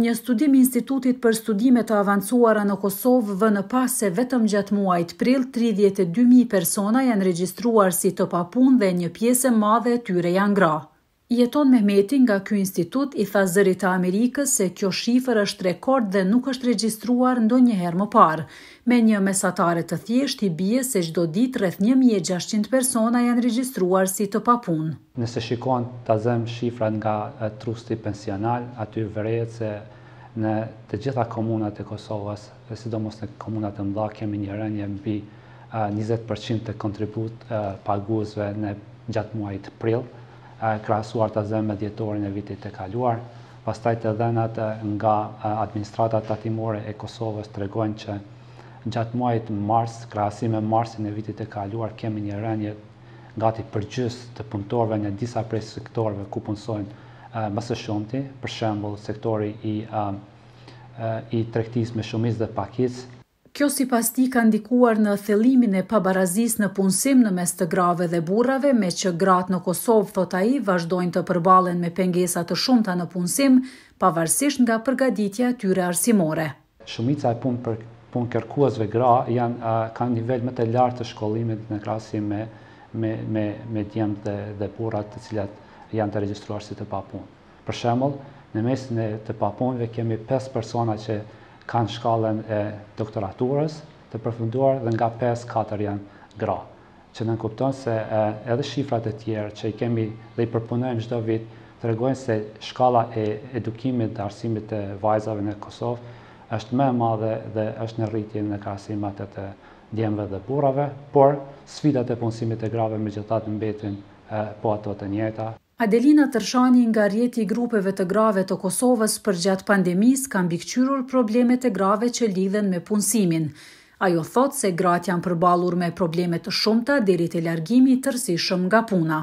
Një studim Institutit për studime të avancuara në Kosovë vë në pas se vetëm gjatë muajt prill 32.000 persona janë regjistruar si të papun dhe një pjesë madhe tyre janë gra. Jeton Mehmeti nga ky institut i tha zërit të Amerikës se kjo shifër është rekord dhe nuk është regjistruar ndonjëherë më parë. Me një mesatare të thjesht i bie se çdo ditë rreth 1600 persona janë regjistruar si të papunë. Nëse shikon ta zëm shifrat nga trusti pensional, aty vërehet se në të gjitha komunat e Kosovës, sidomos në komunat e mëdha kemi një rënje mbi 20% të kontribut paguzve në gjatë muajit prill krasuar të zemë me djetorin e vitit të kaluar, pastaj të dhenat nga administratat tatimore e Kosovës të regojnë që gjatë muajt mars, krasime marsin e vitit të kaluar, kemi një rënje gati përgjys të punëtorve në disa prej sektorve ku punësojnë mësë shumëti, për shembul sektori i, i trektis me shumis dhe pakis, Kjo si pas ti ka ndikuar në thelimin e pabarazis në punësim në mes të grave dhe burave, me që gratë në Kosovë, thot a i, vazhdojnë të përbalen me pengesat të shumëta në punësim, pavarësisht nga përgaditja tyre arsimore. Shumica e punë për punë kërkuazve gra janë kanë nivel më të lartë të shkollimit në krasi me djemët dhe burat të cilat janë të registruar si të papunë. Për shembull, në mesin e të papunëve kemi 5 persona që kanë shkallën e doktoraturës të përfunduar dhe nga 5-4 janë gra. Që në kuptonë se edhe shifrat e tjerë që i kemi dhe i përpunojmë gjithdo vit të regojnë se shkalla e edukimit dhe arsimit të vajzave në Kosovë është me madhe dhe është në rritje në karsimat e të djemëve dhe burave, por sfidat e punësimit e grave me gjithatë në mbetin po ato të njëta. Adelina Tërshani nga rjeti i grupeve të grave të Kosovës për gjatë pandemis kanë bikqyrur problemet e grave që lidhen me punësimin. Ajo thot se gratë janë përbalur me problemet të shumëta deri të largimi tërsi shumë nga puna.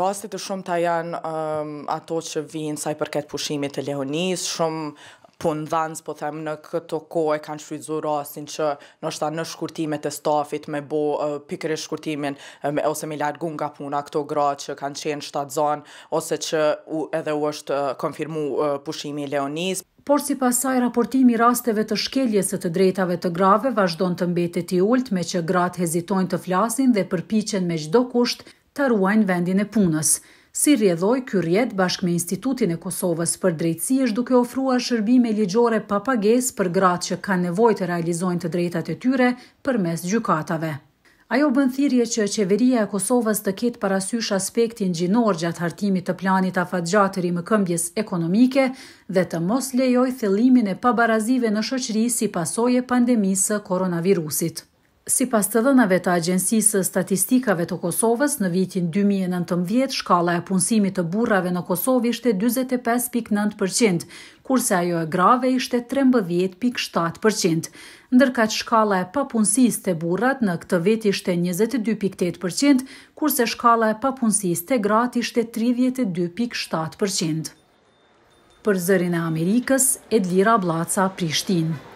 Rastet të shumëta janë um, ato që vinë saj përket pushimit të lehonis, shumë pun dhanës, po them, në këto kohë kanë shfrytzu rasin që nështë në shkurtimet e stafit me bo uh, shkurtimin ose me largun nga puna këto gra që kanë qenë shtatë ose që u, edhe u është uh, konfirmu uh, pushimi Leonis. Por si pasaj raportimi rasteve të shkeljes të drejtave të grave vazhdon të mbetet i ullt me që gratë hezitojnë të flasin dhe përpichen me gjdo kusht të ruajnë vendin e punës. Si rjedhoj, kjo rjet bashk me Institutin e Kosovës për drejtësi është duke ofrua shërbime ligjore papages për gratë që ka nevoj të realizojnë të drejtat e tyre për mes gjukatave. Ajo bën thirrje që qeveria e Kosovës të ketë parasysh aspektin gjinor gjatë hartimit të planit afatgjatë të këmbjes ekonomike dhe të mos lejoj thellimin e pabarazive në shoqëri si pasojë pandemisë së koronavirusit. Si pas të dhënave të Agjensisë Statistikave të Kosovës, në vitin 2019, shkala e punësimit të burrave në Kosovë ishte 25.9%, kurse ajo e grave ishte 13.7%. Ndërka që shkala e papunësis të burrat në këtë vit ishte 22.8%, kurse shkala e papunësis të gratë ishte 32.7%. Për zërin e Amerikës, Edlira Blaca, Prishtinë.